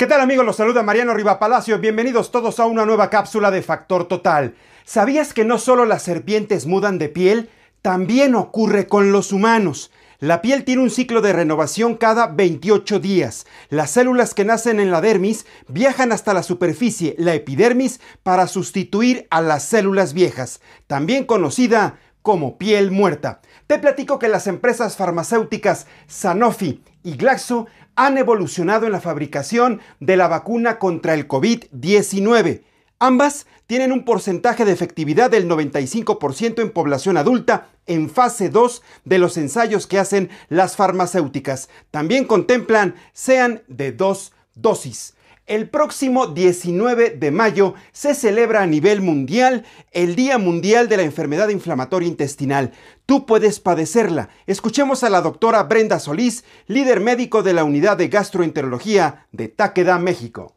¿Qué tal amigos? Los saluda Mariano Rivapalacio. Bienvenidos todos a una nueva cápsula de Factor Total. ¿Sabías que no solo las serpientes mudan de piel? También ocurre con los humanos. La piel tiene un ciclo de renovación cada 28 días. Las células que nacen en la dermis viajan hasta la superficie, la epidermis, para sustituir a las células viejas, también conocida como piel muerta. Te platico que las empresas farmacéuticas Sanofi y Glaxo han evolucionado en la fabricación de la vacuna contra el COVID-19. Ambas tienen un porcentaje de efectividad del 95% en población adulta en fase 2 de los ensayos que hacen las farmacéuticas. También contemplan sean de dos dosis. El próximo 19 de mayo se celebra a nivel mundial el Día Mundial de la Enfermedad Inflamatoria Intestinal. Tú puedes padecerla. Escuchemos a la doctora Brenda Solís, líder médico de la Unidad de Gastroenterología de Táqueda, México.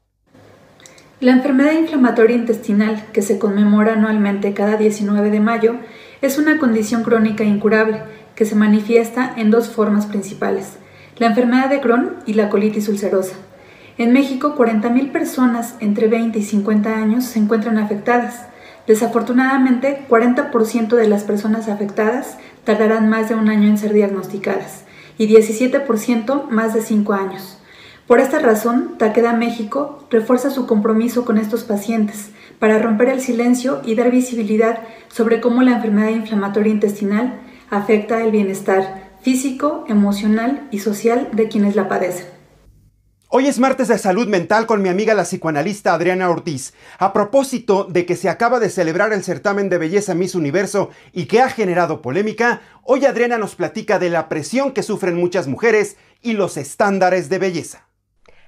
La enfermedad inflamatoria intestinal, que se conmemora anualmente cada 19 de mayo, es una condición crónica incurable que se manifiesta en dos formas principales, la enfermedad de Crohn y la colitis ulcerosa. En México, 40.000 personas entre 20 y 50 años se encuentran afectadas. Desafortunadamente, 40% de las personas afectadas tardarán más de un año en ser diagnosticadas y 17% más de 5 años. Por esta razón, Taqueda México refuerza su compromiso con estos pacientes para romper el silencio y dar visibilidad sobre cómo la enfermedad inflamatoria intestinal afecta el bienestar físico, emocional y social de quienes la padecen. Hoy es martes de salud mental con mi amiga la psicoanalista Adriana Ortiz. A propósito de que se acaba de celebrar el certamen de belleza Miss Universo y que ha generado polémica, hoy Adriana nos platica de la presión que sufren muchas mujeres y los estándares de belleza.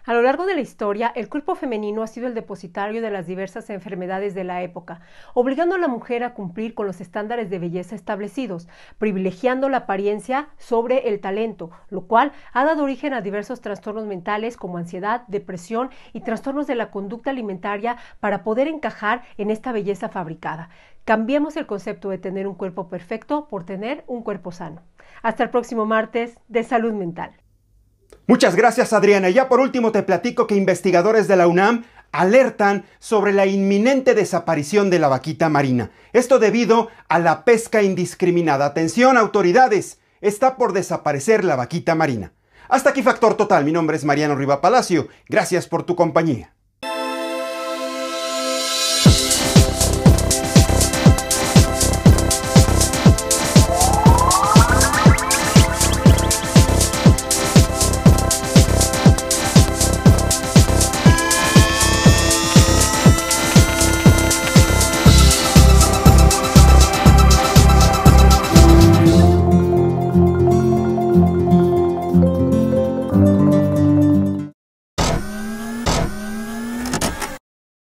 A lo largo de la historia, el cuerpo femenino ha sido el depositario de las diversas enfermedades de la época, obligando a la mujer a cumplir con los estándares de belleza establecidos, privilegiando la apariencia sobre el talento, lo cual ha dado origen a diversos trastornos mentales como ansiedad, depresión y trastornos de la conducta alimentaria para poder encajar en esta belleza fabricada. Cambiemos el concepto de tener un cuerpo perfecto por tener un cuerpo sano. Hasta el próximo martes de Salud Mental. Muchas gracias Adriana. Ya por último te platico que investigadores de la UNAM alertan sobre la inminente desaparición de la vaquita marina. Esto debido a la pesca indiscriminada. Atención autoridades, está por desaparecer la vaquita marina. Hasta aquí Factor Total. Mi nombre es Mariano Riva Palacio. Gracias por tu compañía.